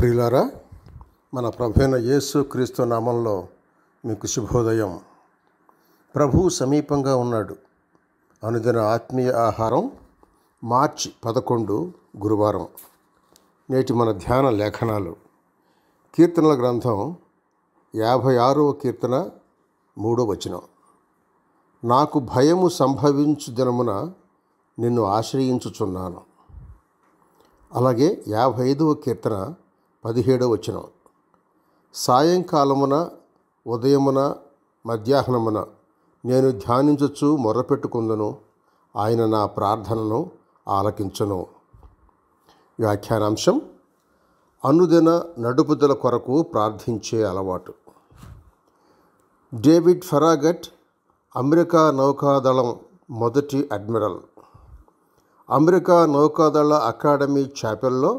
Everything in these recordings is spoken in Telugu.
ప్రియులారా మన ప్రభువైన యేసు క్రీస్తు నామంలో మీకు శుభోదయం ప్రభు సమీపంగా ఉన్నాడు అనుదిన ఆత్మీయ ఆహారం మార్చి పదకొండు గురువారం నేటి మన ధ్యాన లేఖనాలు కీర్తనల గ్రంథం యాభై ఆరవ కీర్తన మూడో వచనం నాకు భయము సంభవించు దినమున నిన్ను ఆశ్రయించుచున్నాను అలాగే యాభై ఐదవ కీర్తన పదిహేడో వచనం సాయంకాలమున ఉదయమున మధ్యాహ్నమున నేను ధ్యానించచ్చు మొర్రపెట్టుకుందును ఆయన నా ప్రార్థనను ఆలకించను వ్యాఖ్యానాంశం అనుదిన నడుపుదల కొరకు ప్రార్థించే అలవాటు డేవిడ్ ఫెరాగట్ అమెరికా నౌకాదళం మొదటి అడ్మిరల్ అమెరికా నౌకాదళ అకాడమీ చాపెల్లో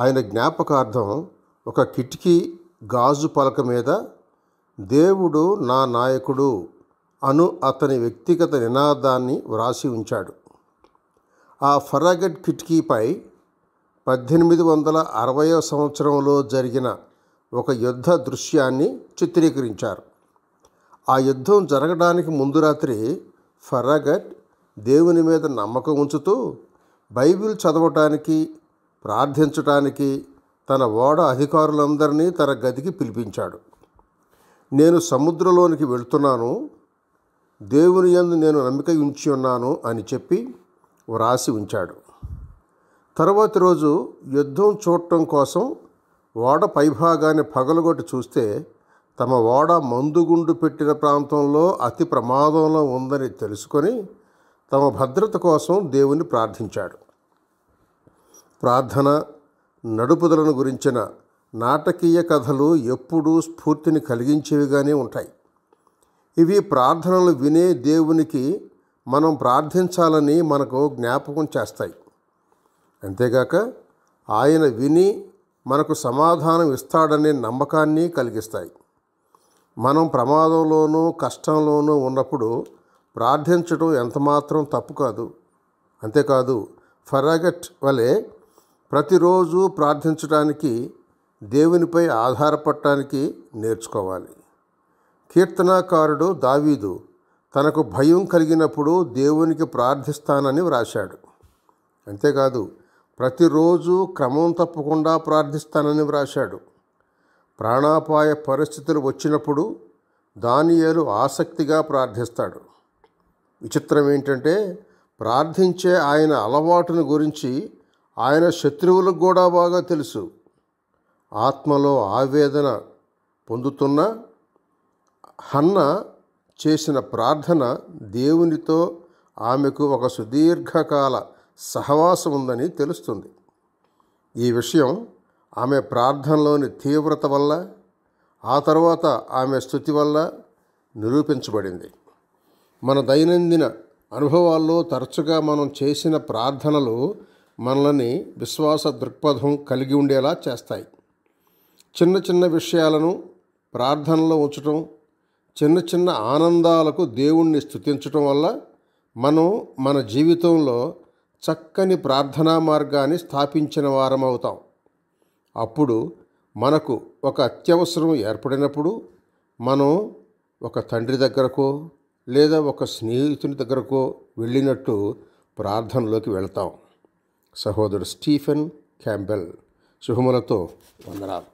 ఆయన జ్ఞాపకార్థం ఒక కిటికీ గాజు పలక మీద దేవుడు నా నాయకుడు అను అతని వ్యక్తిగత నినాదాన్ని వ్రాసి ఉంచాడు ఆ ఫరాగడ్ కిటికీపై పద్దెనిమిది వందల అరవై సంవత్సరంలో జరిగిన ఒక యుద్ధ దృశ్యాన్ని చిత్రీకరించారు ఆ యుద్ధం జరగడానికి ముందు రాత్రి ఫరాగట్ దేవుని మీద నమ్మకం ఉంచుతూ బైబిల్ చదవటానికి ప్రార్థించటానికి తన ఓడ అధికారులందరినీ తన గదికి పిలిపించాడు నేను సముద్రంలోనికి వెళ్తున్నాను దేవుని యందు నేను నమ్మిక ఉంచి ఉన్నాను అని చెప్పి వ్రాసి ఉంచాడు తర్వాతి రోజు యుద్ధం చూడటం కోసం ఓడ పైభాగాన్ని పగలగొట్టి చూస్తే తమ ఓడ మందుగుండు పెట్టిన ప్రాంతంలో అతి ప్రమాదంలో ఉందని తెలుసుకొని తమ భద్రత కోసం దేవుని ప్రార్థించాడు ప్రార్థన నడుపుదలను గురించిన నాటకీయ కథలు ఎప్పుడూ స్ఫూర్తిని కలిగించేవిగానే ఉంటాయి ఇవి ప్రార్థనలు వినే దేవునికి మనం ప్రార్థించాలని మనకు జ్ఞాపకం చేస్తాయి అంతేగాక ఆయన విని మనకు సమాధానం ఇస్తాడనే నమ్మకాన్ని కలిగిస్తాయి మనం ప్రమాదంలోనూ కష్టంలోనూ ఉన్నప్పుడు ప్రార్థించడం ఎంతమాత్రం తప్పు కాదు అంతేకాదు ఫరాగట్ వలె ప్రతిరోజు ప్రార్థించడానికి దేవునిపై ఆధారపడటానికి నేర్చుకోవాలి కీర్తనాకారుడు దావీదు తనకు భయం కలిగినప్పుడు దేవునికి ప్రార్థిస్తానని వ్రాశాడు అంతేకాదు ప్రతిరోజు క్రమం తప్పకుండా ప్రార్థిస్తానని వ్రాశాడు ప్రాణాపాయ పరిస్థితులు వచ్చినప్పుడు దానియేలు ఆసక్తిగా ప్రార్థిస్తాడు విచిత్రం ఏంటంటే ప్రార్థించే ఆయన అలవాటును గురించి ఆయన శత్రువులకు కూడా బాగా తెలుసు ఆత్మలో ఆవేదన పొందుతున్న హన్న చేసిన ప్రార్థన దేవునితో ఆమెకు ఒక సుదీర్ఘకాల సహవాసం ఉందని తెలుస్తుంది ఈ విషయం ఆమె ప్రార్థనలోని తీవ్రత వల్ల ఆ తర్వాత ఆమె స్థుతి వల్ల నిరూపించబడింది మన దైనందిన అనుభవాల్లో తరచుగా మనం చేసిన ప్రార్థనలు మనల్ని విశ్వాస దృక్పథం కలిగి ఉండేలా చేస్తాయి చిన్న చిన్న విషయాలను ప్రార్థనలో ఉంచటం చిన్న చిన్న ఆనందాలకు దేవుణ్ణి స్థుతించటం వల్ల మనం మన జీవితంలో చక్కని ప్రార్థనా మార్గాన్ని స్థాపించిన వారమవుతాం అప్పుడు మనకు ఒక అత్యవసరం ఏర్పడినప్పుడు మనం ఒక తండ్రి దగ్గరకో లేదా ఒక స్నేహితుని దగ్గరకో వెళ్ళినట్టు ప్రార్థనలోకి వెళ్తాం సహోదరుడు స్టీఫెన్ క్యాంబెల్ శుభములతో వందనాలు